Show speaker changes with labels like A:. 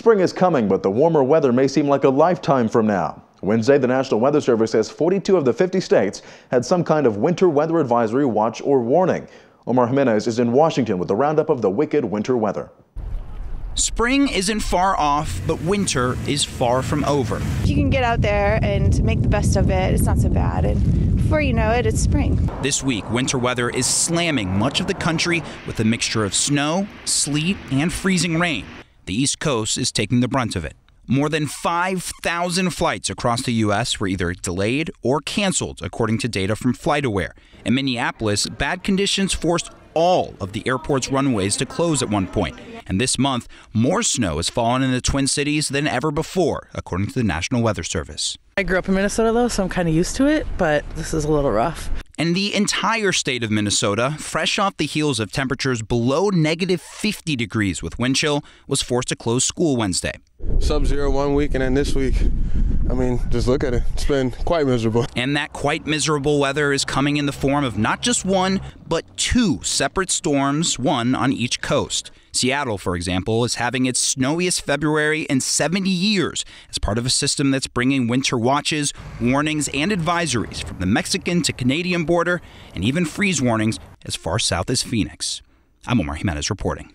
A: Spring is coming, but the warmer weather may seem like a lifetime from now. Wednesday, the National Weather Service says 42 of the 50 states had some kind of winter weather advisory, watch, or warning. Omar Jimenez is in Washington with a roundup of the wicked winter weather.
B: Spring isn't far off, but winter is far from over.
C: You can get out there and make the best of it. It's not so bad. And before you know it, it's spring.
B: This week, winter weather is slamming much of the country with a mixture of snow, sleet, and freezing rain. The East Coast is taking the brunt of it. More than 5,000 flights across the U.S. were either delayed or canceled, according to data from FlightAware. In Minneapolis, bad conditions forced all of the airport's runways to close at one point. And this month, more snow has fallen in the Twin Cities than ever before, according to the National Weather Service. I grew up in Minnesota, though, so I'm kind of used to it, but this is a little rough and the entire state of Minnesota, fresh off the heels of temperatures below negative 50 degrees with wind chill, was forced to close school Wednesday. Sub zero one week and then this week, I mean, just look at it. It's been quite miserable. And that quite miserable weather is coming in the form of not just one, but two separate storms, one on each coast. Seattle, for example, is having its snowiest February in 70 years as part of a system that's bringing winter watches, warnings, and advisories from the Mexican to Canadian border, and even freeze warnings as far south as Phoenix. I'm Omar Jimenez reporting.